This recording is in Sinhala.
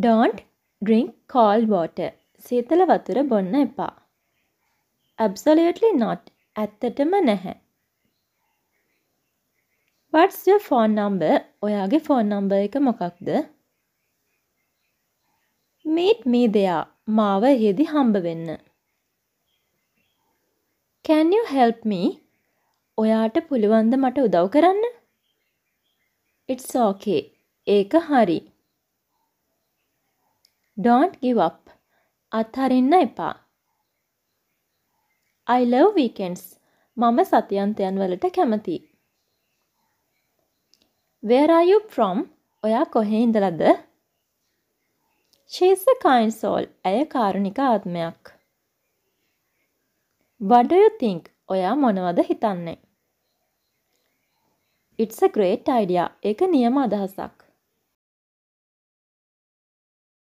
ඩෝන්ට් ඩ්‍රිංක් කෝල් වෝට සීතල වතුර බොන්න එපා. ඇබ්සොලියටලි නොට් ඇත්තටම නැහැ. වට්ස් ෆෝන් නම්බ ඔයාගේ ෆෝන් නම්බ එක මොකක්ද මීට් මී දෙයා මාව හෙදි හම්බ වෙන්න. කැන් හෙල්ප්ම ඔයාට පුළුවන්ද මට උදව් කරන්න? ඉට්සෝකේ ඒක හරි. Don't give up. අත්හරින්න එපා. I love weekends. මම සතියන්තයන් වලට කැමතියි. Where are you from? ඔයා කොහේ ඉඳලාද? She is a kind soul. ඇය කාරුණික ආත්මයක්. What do you think? ඔයා මොනවද හිතන්නේ? It's a great idea. ඒක නියම අදහසක්.